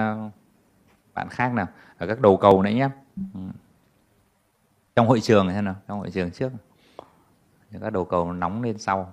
Ờ, bạn khác nào ở các đầu cầu nãy nhé ừ. trong hội trường thế nào trong hội trường trước các đầu cầu nóng lên sau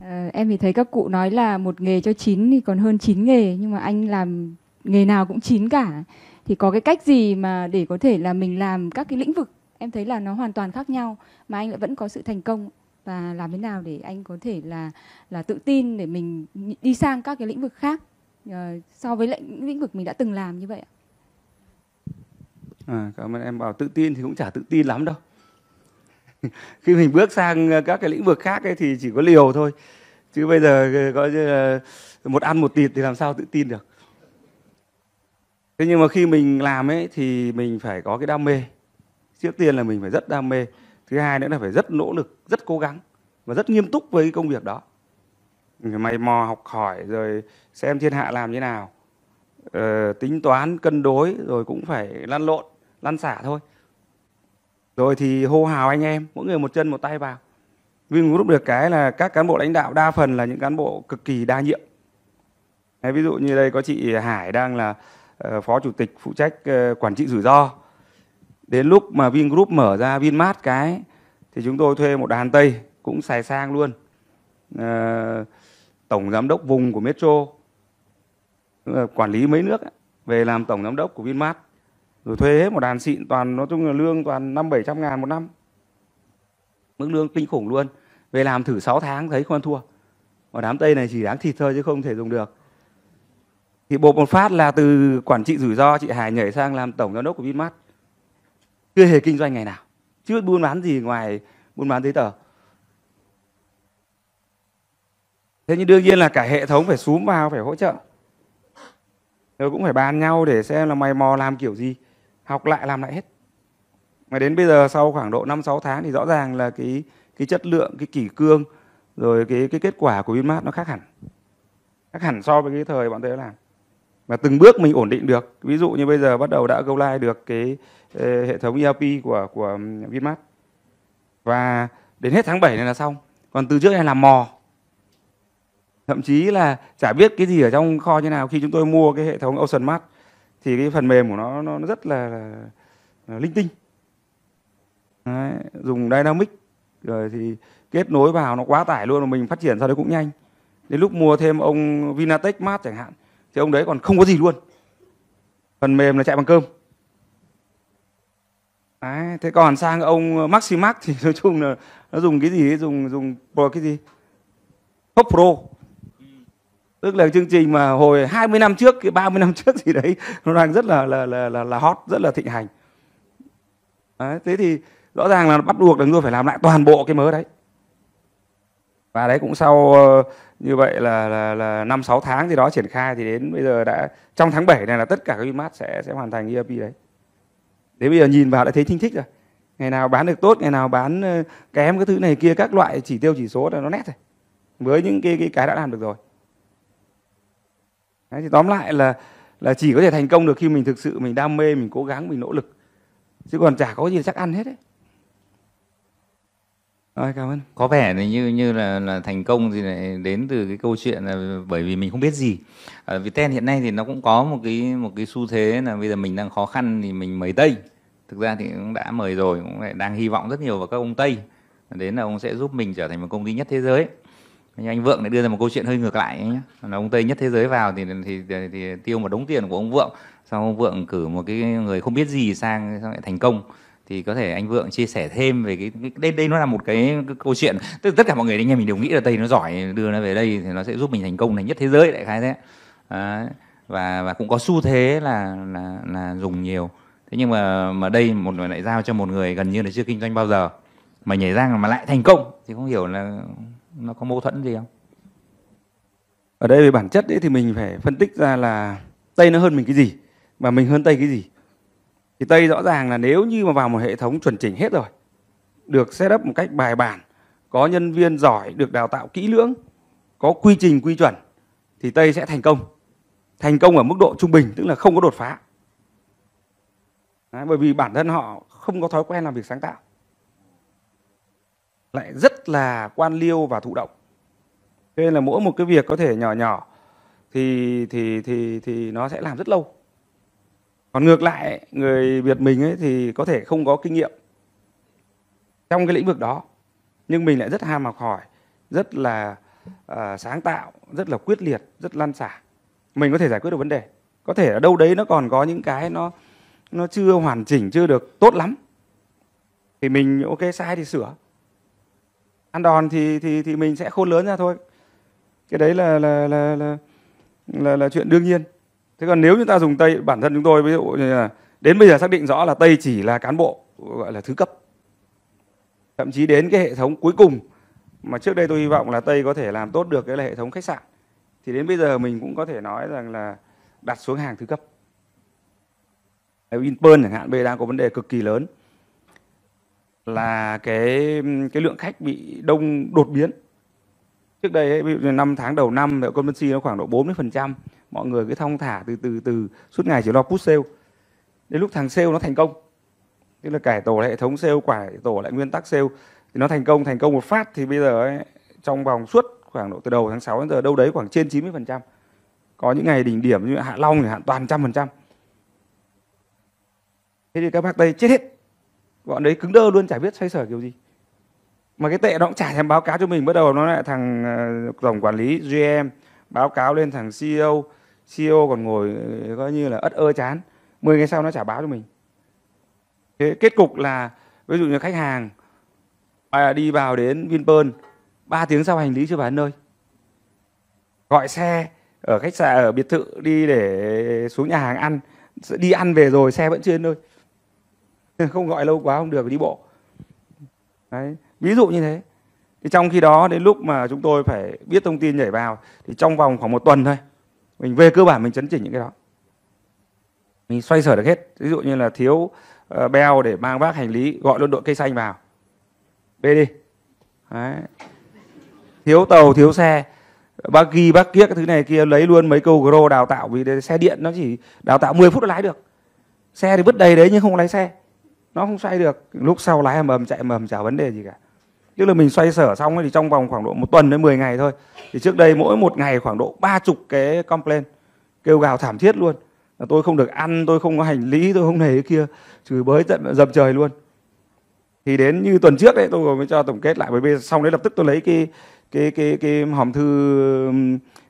À, em thì thấy các cụ nói là một nghề cho chín thì còn hơn chín nghề nhưng mà anh làm nghề nào cũng chín cả thì có cái cách gì mà để có thể là mình làm các cái lĩnh vực em thấy là nó hoàn toàn khác nhau mà anh lại vẫn có sự thành công và làm thế nào để anh có thể là là tự tin để mình đi sang các cái lĩnh vực khác uh, so với lĩnh lĩnh vực mình đã từng làm như vậy ạ? À, cảm ơn em bảo tự tin thì cũng chả tự tin lắm đâu khi mình bước sang ờ, các cái lĩnh vực khác ấy thì chỉ có liều thôi chứ bây giờ gọi ờ, như là một ăn một tịt thì làm sao tự tin được thế nhưng mà khi mình làm ấy thì mình phải có cái đam mê trước tiên là mình phải rất đam mê thứ hai nữa là phải rất nỗ lực rất cố gắng và rất nghiêm túc với công việc đó phải mày mò học hỏi rồi xem thiên hạ làm như nào ờ, tính toán cân đối rồi cũng phải lăn lộn lăn xả thôi rồi thì hô hào anh em mỗi người một chân một tay vào vinh mình được cái là các cán bộ lãnh đạo đa phần là những cán bộ cực kỳ đa nhiệm Đấy, ví dụ như đây có chị Hải đang là ờ, phó chủ tịch phụ trách ờ, quản trị rủi ro đến lúc mà Vingroup mở ra Vinmart cái thì chúng tôi thuê một đàn tây cũng xài sang luôn à, tổng giám đốc vùng của Metro ờ, quản lý mấy nước về làm tổng giám đốc của Vinmart rồi thuê hết một đàn xịn toàn nói chung là lương toàn năm bảy trăm ngàn một năm mức lương kinh khủng luôn về làm thử 6 tháng thấy không ăn thua mà đám tây này chỉ đáng thịt thôi chứ không thể dùng được thì bộ một phát là từ quản trị rủi ro chị Hải nhảy sang làm tổng giám đốc của Vinmart chưa hề kinh doanh ngày nào chưa buôn bán gì ngoài buôn bán giấy tờ thế nhưng đương nhiên là cả hệ thống phải xúm vào phải hỗ trợ rồi cũng phải bàn nhau để xem là mày mò làm kiểu gì học lại làm lại hết mà đến bây giờ sau khoảng độ 5-6 tháng thì rõ ràng là cái cái chất lượng cái kỷ cương rồi cái cái kết quả của Vinmart nó khác hẳn khác hẳn so với cái thời bọn tôi đã làm mà từng bước mình ổn định được ví dụ như bây giờ bắt đầu đã go live được cái ờ, hệ thống ERP của của Vinmart và đến hết tháng 7 này là xong còn từ trước này làm mò thậm chí là chả biết cái gì ở trong kho như nào khi chúng tôi mua cái hệ thống Ocean Mart thì cái phần mềm của nó nó rất là, là, là linh tinh Đấy, dùng dynamic rồi thì kết nối vào nó quá tải luôn mà mình phát triển sau đấy cũng nhanh đến lúc mua thêm ông Vinatech Mart chẳng hạn thì ông đấy còn không có gì luôn phần mềm là chạy bằng cơm đấy, thế còn sang ông Maximax thì nói chung là nó dùng cái gì dùng dùng cái gì Top Pro tức là chương trình mà hồi 20 năm trước, 30 năm trước gì đấy nó đang rất là là là là, là hot, rất là thịnh hành. Đấy, thế thì rõ ràng là bắt buộc là chúng tôi phải làm lại toàn bộ cái mớ đấy và đấy cũng sau ờ, như vậy là là là năm sáu tháng gì đó triển khai thì đến bây giờ đã trong tháng 7 này là tất cả các Vinmart sẽ sẽ hoàn thành ERP đấy thế bây giờ nhìn vào đã thấy thinh thích rồi ngày nào bán được tốt ngày nào bán ờ, kém cái thứ này kia các loại chỉ tiêu chỉ số là nó nét rồi với những cái cái cái đã làm được rồi đấy, thì tóm lại là là chỉ có thể thành công được khi mình thực sự mình đam mê mình cố gắng mình nỗ lực chứ còn chả có gì chắc ăn hết đấy rồi, cảm ơn. Có vẻ này như như là là thành công thì lại đến từ cái câu chuyện là bởi vì mình không biết gì. À, ten hiện nay thì nó cũng có một cái một cái xu thế là bây giờ mình đang khó khăn thì mình mời Tây. Thực ra thì cũng đã mời rồi, cũng lại đang hy vọng rất nhiều vào các ông Tây. Đến là ông sẽ giúp mình trở thành một công ty nhất thế giới. Nhưng anh Vượng lại đưa ra một câu chuyện hơi ngược lại nhé. Là ông Tây nhất thế giới vào thì thì, thì thì tiêu một đống tiền của ông Vượng, xong ông Vượng cử một cái người không biết gì sang, sang lại thành công thì có thể anh vượng chia sẻ thêm về cái, cái đây đây nó là một cái, cái câu chuyện tức là tất cả mọi người anh em mình đều nghĩ là tây nó giỏi đưa nó về đây thì nó sẽ giúp mình thành công thành nhất thế giới đại khái thế à, và và cũng có xu thế là là là dùng nhiều thế nhưng mà mà đây một người lại giao cho một người gần như là chưa kinh doanh bao giờ mà nhảy ra mà lại thành công thì không hiểu là nó có mâu thuẫn gì không ở đây về bản chất ấy thì mình phải phân tích ra là tây nó hơn mình cái gì mà mình hơn tây cái gì thì Tây rõ ràng là nếu như mà vào một hệ thống chuẩn chỉnh hết rồi, được setup một cách bài bản, có nhân viên giỏi, được đào tạo kỹ lưỡng, có quy trình quy chuẩn thì Tây sẽ thành công. Thành công ở mức độ trung bình tức là không có đột phá. Đấy, bởi vì bản thân họ không có thói quen làm việc sáng tạo. Lại rất là quan liêu và thụ động. Cho nên là mỗi một cái việc có thể nhỏ nhỏ thì thì thì thì nó sẽ làm rất lâu còn ngược lại người việt mình ấy thì có thể không có kinh nghiệm trong cái lĩnh vực đó nhưng mình lại rất ham học hỏi rất là uh, sáng tạo rất là quyết liệt rất lan xả mình có thể giải quyết được vấn đề có thể ở đâu đấy nó còn có những cái nó nó chưa hoàn chỉnh chưa được tốt lắm thì mình ok sai thì sửa ăn đòn thì thì thì mình sẽ khôn lớn ra thôi cái đấy là là là là, là, là chuyện đương nhiên thế còn nếu chúng ta dùng tây bản thân chúng tôi ví dụ như là đến bây giờ xác định rõ là tây chỉ là cán bộ gọi là thứ cấp thậm chí đến cái hệ thống cuối cùng mà trước đây tôi hy vọng là tây có thể làm tốt được cái là hệ thống khách sạn thì đến bây giờ mình cũng có thể nói rằng là đặt xuống hàng thứ cấp Vinpearl chẳng hạn bây đang có vấn đề cực kỳ lớn là cái cái lượng khách bị đông đột biến trước đây ấy, ví dụ như năm tháng đầu năm thì occupancy nó khoảng độ 40% mọi người cứ thong thả từ từ từ suốt ngày chỉ lo push sale đến lúc thằng sale nó thành công tức là cải tổ lại hệ thống sale cải tổ lại nguyên tắc sale thì nó thành công thành công một phát thì bây giờ ấy, trong vòng suốt khoảng độ từ đầu tháng 6 đến giờ đâu đấy khoảng trên 90% có những ngày đỉnh điểm như Hạ Long thì hạn toàn trăm phần trăm thế thì các bác đây chết hết bọn đấy cứng đơ luôn chả biết xoay sở kiểu gì mà cái tệ nó cũng chả thèm báo cáo cho mình bắt đầu nó lại thằng ờ, tổng quản lý GM báo cáo lên thằng CEO CEO còn ngồi ờ, coi như là ất ơ chán 10 ngày sau nó trả báo cho mình Thế kết cục là ví dụ như khách hàng à, đi vào đến Vinpearl 3 tiếng sau hành lý chưa vào nơi gọi xe ở khách sạn ở biệt thự đi để xuống nhà hàng ăn đi ăn về rồi xe vẫn chưa đến nơi không gọi lâu quá không được đi bộ Đấy. ví dụ như thế thì trong khi đó đến lúc mà chúng tôi phải biết thông tin nhảy vào thì trong vòng khoảng một tuần thôi mình về cơ bản mình chấn chỉnh những cái đó mình xoay sở được hết ví dụ như là thiếu uh, beo để mang vác hành lý gọi luôn đội cây xanh vào bê đi Đấy. thiếu tàu thiếu xe bác ghi bác kia cái thứ này kia lấy luôn mấy câu gro đào tạo vì xe điện nó chỉ đào tạo 10 phút là lái được xe thì vứt đầy đấy nhưng không lái xe nó không xoay được lúc sau lái mầm chạy mầm chả vấn đề gì cả tức là mình xoay sở xong thì trong vòng khoảng độ một tuần đến 10 ngày thôi thì trước đây mỗi một ngày khoảng độ ba chục cái complain kêu gào thảm thiết luôn là tôi không được ăn tôi không có hành lý tôi không này kia chửi bới tận dầm trời luôn thì đến như tuần trước đấy tôi mới cho tổng kết lại bởi vì xong đấy lập tức tôi lấy cái cái cái cái hòm thư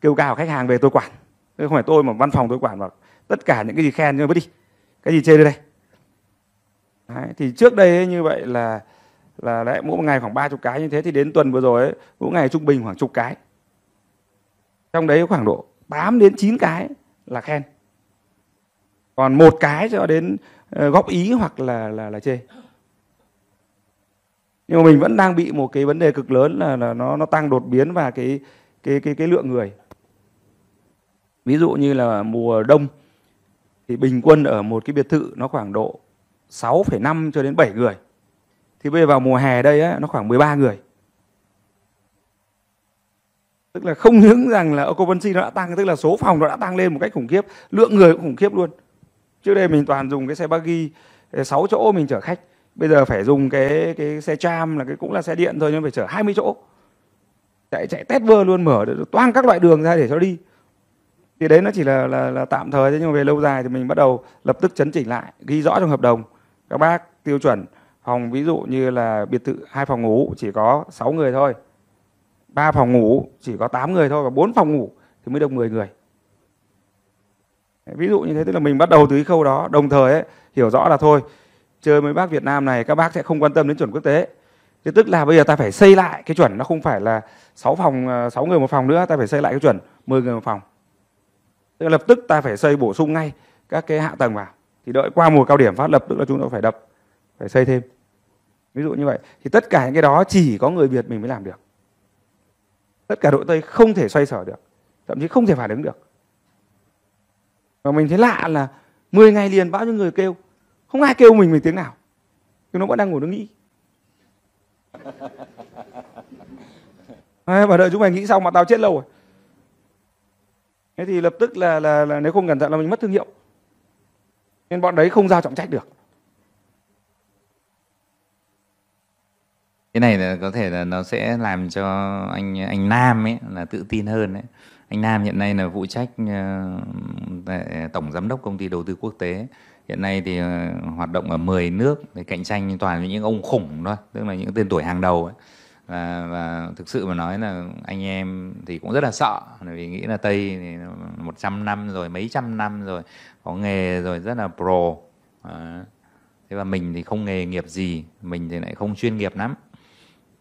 kêu gào khách hàng về tôi quản chứ không phải tôi mà văn phòng tôi quản mà tất cả những cái gì khen nhưng mà đi cái gì chê đây đây đấy, thì trước đây ấy, như vậy là là đấy mỗi ngày khoảng 30 cái như thế thì đến tuần vừa rồi ấy, mỗi ngày trung bình khoảng chục cái trong đấy khoảng độ 8 đến 9 cái là khen còn một cái cho đến ờ, góp ý hoặc là là là chê nhưng mà mình vẫn đang bị một cái vấn đề cực lớn là, là nó nó tăng đột biến và cái cái cái cái lượng người ví dụ như là mùa đông thì bình quân ở một cái biệt thự nó khoảng độ 6,5 cho đến 7 người thì bây giờ vào mùa hè đây á, nó khoảng 13 người tức là không những rằng là occupancy nó đã tăng tức là số phòng nó đã tăng lên một cách khủng khiếp lượng người cũng khủng khiếp luôn trước đây mình toàn dùng cái xe buggy 6 chỗ mình chở khách bây giờ phải dùng cái cái xe tram là cái cũng là xe điện thôi nhưng phải chở 20 chỗ chạy chạy test vơ luôn mở được toang các loại đường ra để cho đi thì đấy nó chỉ là, là là tạm thời thế nhưng mà về lâu dài thì mình bắt đầu lập tức chấn chỉnh lại ghi rõ trong hợp đồng các bác tiêu chuẩn phòng ví dụ như là biệt thự hai phòng ngủ chỉ có 6 người thôi ba phòng ngủ chỉ có 8 người thôi và bốn phòng ngủ thì mới được 10 người ví dụ như thế tức là mình bắt đầu từ cái khâu đó đồng thời ấy, hiểu rõ là thôi chơi với bác Việt Nam này các bác sẽ không quan tâm đến chuẩn quốc tế thế tức là bây giờ ta phải xây lại cái chuẩn nó không phải là 6 phòng 6 à, người một phòng nữa ta phải xây lại cái chuẩn 10 người một phòng tức là lập tức ta phải xây bổ sung ngay các cái hạ tầng vào thì đợi qua mùa cao điểm phát lập tức là chúng tôi phải đập phải xây thêm ví dụ như vậy thì tất cả những cái đó chỉ có người việt mình mới làm được tất cả đội tây không thể xoay sở được thậm chí không thể phản ứng được và mình thấy lạ là 10 ngày liền bao nhiêu người kêu không ai kêu mình mình tiếng nào nhưng nó vẫn đang ngủ nó nghĩ à, và đợi chúng mày nghĩ xong mà tao chết lâu rồi thế thì lập tức là là, là nếu không cẩn thận là mình mất thương hiệu nên bọn đấy không giao trọng trách được cái này là có thể là nó sẽ làm cho anh anh Nam ấy là tự tin hơn đấy anh Nam hiện nay là phụ trách uh, tổng giám đốc công ty đầu tư quốc tế hiện nay thì uh, hoạt động ở 10 nước để cạnh tranh toàn với những ông khủng thôi tức là những tên tuổi hàng đầu ấy. Và, và thực sự mà nói là anh em thì cũng rất là sợ vì nghĩ là Tây thì 100 năm rồi mấy trăm năm rồi có nghề rồi rất là pro à, thế và mình thì không nghề nghiệp gì mình thì lại không chuyên nghiệp lắm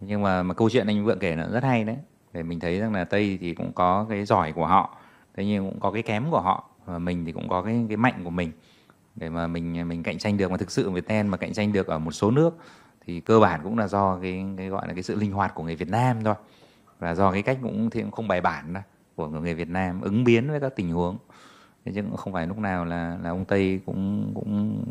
nhưng mà, mà câu chuyện anh vượng kể là rất hay đấy để mình thấy rằng là tây thì cũng có cái giỏi của họ thế nhưng cũng có cái kém của họ và mình thì cũng có cái cái mạnh của mình để mà mình mình cạnh tranh được mà thực sự Việt ten mà cạnh tranh được ở một số nước thì cơ bản cũng là do cái cái gọi là cái sự linh hoạt của người Việt Nam thôi và do cái cách cũng thì cũng không bài bản đó, của người Việt Nam ứng biến với các tình huống thế chứ cũng không phải lúc nào là là ông Tây cũng cũng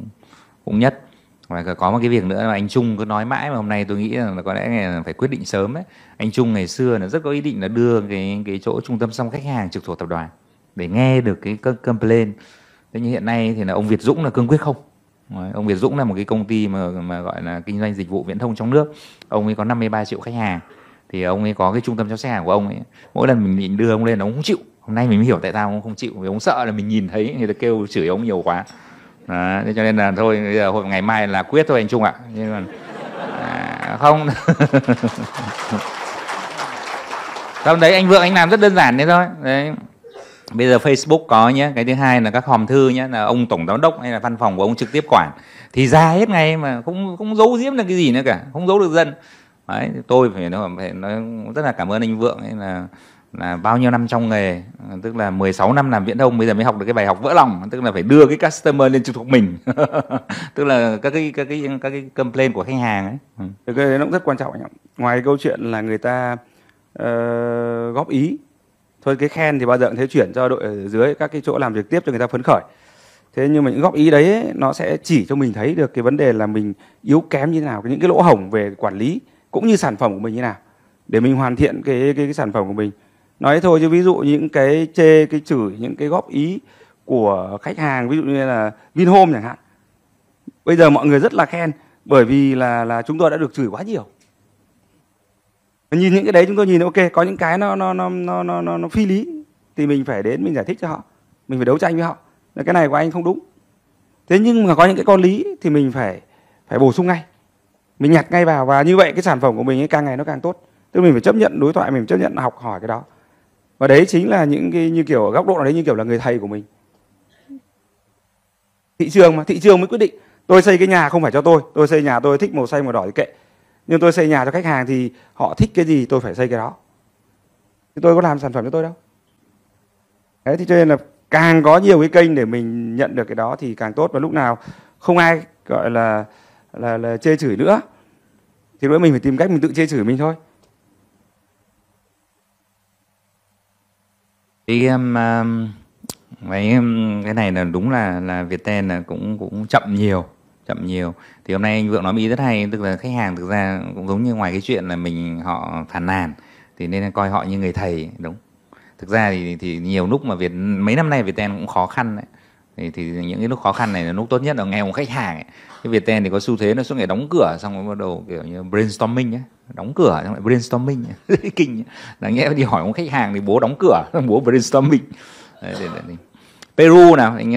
cũng nhất và có một cái việc nữa là anh Trung cứ nói mãi mà hôm nay tôi nghĩ là có lẽ là phải quyết định sớm ấy anh Trung ngày xưa là rất có ý định là đưa cái cái chỗ trung tâm song khách hàng trực thuộc tập đoàn để nghe được cái complain thế nhưng hiện nay thì là ông Việt Dũng là cương quyết không ông Việt Dũng là một cái công ty mà mà gọi là kinh doanh dịch vụ viễn thông trong nước ông ấy có 53 triệu khách hàng thì ông ấy có cái trung tâm chăm sóc hàng của ông ấy mỗi lần mình định đưa ông lên ông không chịu hôm nay mình mới hiểu tại sao ông không chịu vì ông sợ là mình nhìn thấy người ta kêu chửi ông nhiều quá à, cho nên là thôi bây giờ hồi ngày mai là quyết thôi anh trung ạ nhưng mà à, không trong đấy anh vượng anh làm rất đơn giản thế thôi đấy bây giờ Facebook có nhé cái thứ hai là các hòm thư nhé là ông tổng giám đốc hay là văn phòng của ông trực tiếp quản thì ra hết ngay mà không không giấu giếm được cái gì nữa cả không giấu được dân đấy tôi phải nói, phải nói rất là cảm ơn anh vượng ấy là là bao nhiêu năm trong nghề tức là 16 năm làm viễn thông bây giờ mới học được cái bài học vỡ lòng tức là phải đưa cái customer lên trực thuộc mình tức là các cái các cái các cái complaint của khách hàng ấy ừ. cái đấy nó cũng rất quan trọng anh ạ ngoài câu chuyện là người ta uh, góp ý thôi cái khen thì bao giờ cũng thế chuyển cho đội ở dưới các cái chỗ làm trực tiếp cho người ta phấn khởi thế nhưng mà những góp ý đấy ấy, nó sẽ chỉ cho mình thấy được cái vấn đề là mình yếu kém như thế nào những cái lỗ hổng về quản lý cũng như sản phẩm của mình như thế nào để mình hoàn thiện cái cái, cái sản phẩm của mình nói thôi chứ ví dụ những cái chê cái chửi những cái góp ý của khách hàng ví dụ như là Vinhome chẳng hạn bây giờ mọi người rất là khen bởi vì là là chúng tôi đã được chửi quá nhiều nhìn những cái đấy chúng tôi nhìn ok có những cái nó nó nó nó nó nó, phi lý thì mình phải đến mình giải thích cho họ mình phải đấu tranh với họ là cái này của anh không đúng thế nhưng mà có những cái con lý thì mình phải phải bổ sung ngay mình nhặt ngay vào và như vậy cái sản phẩm của mình ấy, càng ngày nó càng tốt tức là mình phải chấp nhận đối thoại mình phải chấp nhận học hỏi cái đó và đấy chính là những cái như kiểu ở góc độ nào đấy như kiểu là người thầy của mình thị trường mà thị trường mới quyết định tôi xây cái nhà không phải cho tôi tôi xây nhà tôi thích màu xanh màu đỏ thì kệ nhưng tôi xây nhà cho khách hàng thì họ thích cái gì tôi phải xây cái đó thì tôi có làm sản phẩm cho tôi đâu đấy thì cho nên là càng có nhiều cái kênh để mình nhận được cái đó thì càng tốt và lúc nào không ai gọi là là, là chê chửi nữa thì lúc mình phải tìm cách mình tự chê chửi mình thôi Cái, um, cái cái này là đúng là là Viettel là cũng cũng chậm nhiều, chậm nhiều. Thì hôm nay anh Vượng nói một rất hay, tức là khách hàng thực ra cũng giống như ngoài cái chuyện là mình họ phàn nàn thì nên coi họ như người thầy đúng. Thực ra thì thì nhiều lúc mà Việt mấy năm nay Viettel cũng khó khăn đấy thì, thì những cái lúc khó khăn này là lúc tốt nhất là nghe một khách hàng ấy. cái Viettel thì có xu thế nó suốt ngày đóng cửa xong rồi bắt đầu kiểu như brainstorming ấy đóng cửa xong lại brainstorming kinh là nghe đi hỏi một khách hàng thì bố đóng cửa bố brainstorming đấy, đấy, đấy. Peru nào anh nghe